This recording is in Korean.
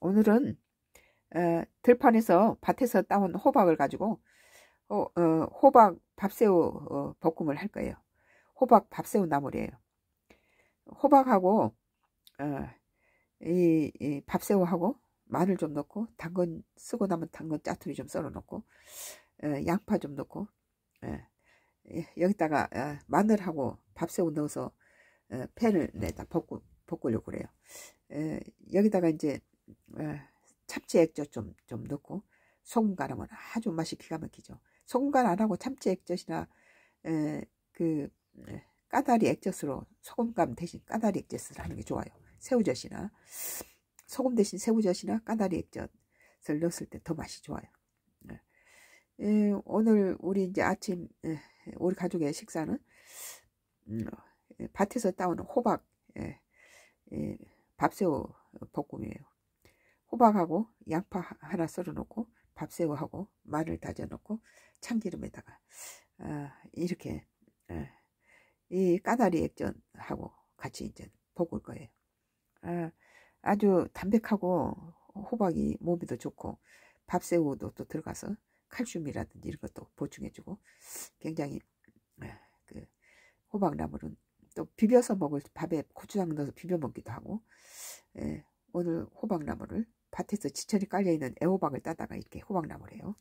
오늘은 들판에서 밭에서 따온 호박을 가지고 어, 어, 호박 밥새우 어, 볶음을 할 거예요. 호박 밥새우 나물이에요. 호박하고 이, 이 밥새우하고 마늘 좀 넣고 당근 쓰고 남은 당근 짜투리 좀 썰어 놓고 양파 좀 넣고 예, 여기다가 마늘하고 밥새우 넣어서 팬을 내다 볶고 볶으려고 그래요. 에, 여기다가 이제 에, 어, 참치 액젓 좀, 좀 넣고 소금 간하면 아주 맛이 기가 막히죠. 소금 간 안하고 참치 액젓이나 에, 그 에, 까다리 액젓으로 소금간 대신 까다리 액젓을 하는 게 좋아요. 새우젓이나 소금 대신 새우젓이나 까다리 액젓을 넣었을 때 더 맛이 좋아요. 네. 에, 오늘 우리 이제 아침 에, 우리 가족의 식사는 음, 어, 밭에서 따오는 호박 에, 예, 밥새우 볶음이에요. 호박하고 양파 하나 썰어놓고 밥새우하고 마늘 다져놓고 참기름에다가 아, 이렇게 예, 이 까다리 액젓하고 같이 이제 볶을 거예요. 아, 아주 담백하고 호박이 몸에도 좋고 밥새우도 또 들어가서 칼슘이라든지 이런 것도 보충해주고 굉장히 예, 그 호박나물은 또 비벼서 먹을 밥에 고추장 넣어서 비벼 먹기도 하고 예, 오늘 호박나무를 밭에서 지천이 깔려있는 애호박을 따다가 이렇게 호박나무래요.